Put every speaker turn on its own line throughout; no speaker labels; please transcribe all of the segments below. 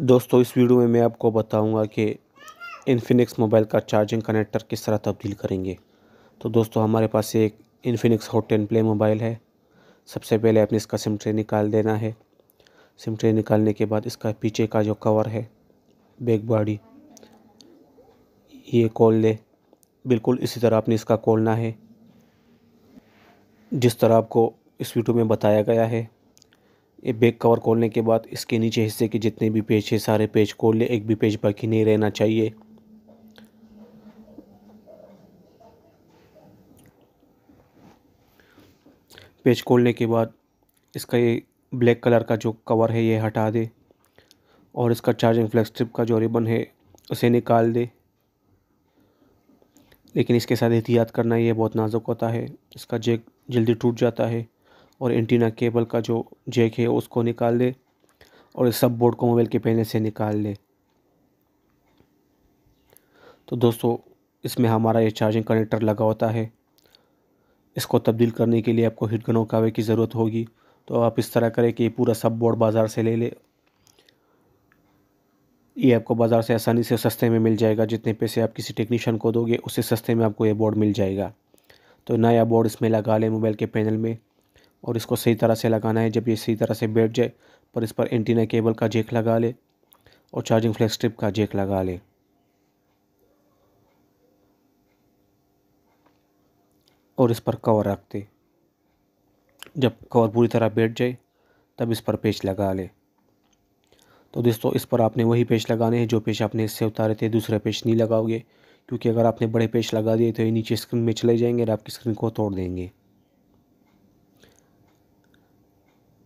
दोस्तों इस वीडियो में मैं आपको बताऊंगा कि इन्फिनिक्स मोबाइल का चार्जिंग कनेक्टर किस तरह तब्दील करेंगे तो दोस्तों हमारे पास एक Infinix hot ten play mobile है सबसे पहले आपने इसका सिम ट्रे निकाल देना है सिम ट्रे निकालने के बाद इसका पीछे का जो कवर है बैक बॉडी ये कॉल ले बिल्कुल इसी तरह आपने इसका खोलना है जिस तरह आपको इस वीडियो में बताया गया है ये बैक कवर खोलने के बाद इसके नीचे हिस्से के जितने भी पेज है सारे पेज खोल ले एक भी पेज बाकी नहीं रहना चाहिए पेज खोलने के बाद इसका ये ब्लैक कलर का जो कवर है ये हटा दे और इसका चार्जिंग फ्लैक्स ट्रिप का जो रिबन है उसे निकाल दे लेकिन इसके साथ एहतियात करना ये बहुत नाजुक होता है इसका जेक जल्दी टूट जाता है और एंटीना केबल का जो जैक है उसको निकाल ले और इस सब बोर्ड को मोबाइल के पैनल से निकाल ले तो दोस्तों इसमें हमारा ये चार्जिंग कनेक्टर लगा होता है इसको तब्दील करने के लिए आपको हिट गनों कावे की ज़रूरत होगी तो आप इस तरह करें कि ये पूरा सब बोर्ड बाज़ार से ले ले ये आपको बाज़ार से आसानी से सस्ते में मिल जाएगा जितने पैसे आप किसी टेक्नीशियन को दोगे उससे सस्ते में आपको ये बोर्ड मिल जाएगा तो नया बोर्ड इसमें लगा लें मोबाइल के पैनल में और इसको सही तरह से लगाना है जब ये सही तरह से बैठ जाए पर इस पर एंटीना केबल का जेक लगा ले और चार्जिंग फ्लैक्स स्ट्रिप का जेक लगा ले और इस पर कवर रखते जब कवर पूरी तरह बैठ जाए तब इस पर पेच लगा ले तो दोस्तों इस पर आपने वही पेच लगाने हैं जो पेच आपने इससे उतारे थे दूसरा पेच नहीं लगाओगे क्योंकि अगर आपने बड़े पेच लगा दिए तो ये नीचे स्क्रीन में चले जाएंगे और आपकी स्क्रीन को तोड़ देंगे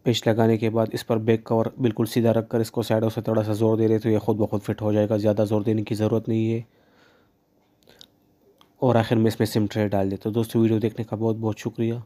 पेच लगाने के बाद इस पर बैक कवर बिल्कुल सीधा रख कर इसको साइडों से थोड़ा सा ज़ोर दे रहे तो ये ख़ुद ब खुद फिट हो जाएगा ज़्यादा ज़ोर देने की ज़रूरत नहीं है और आखिर में इसमें सिम ट्रे डाल दे तो दोस्तों वीडियो देखने का बहुत बहुत शुक्रिया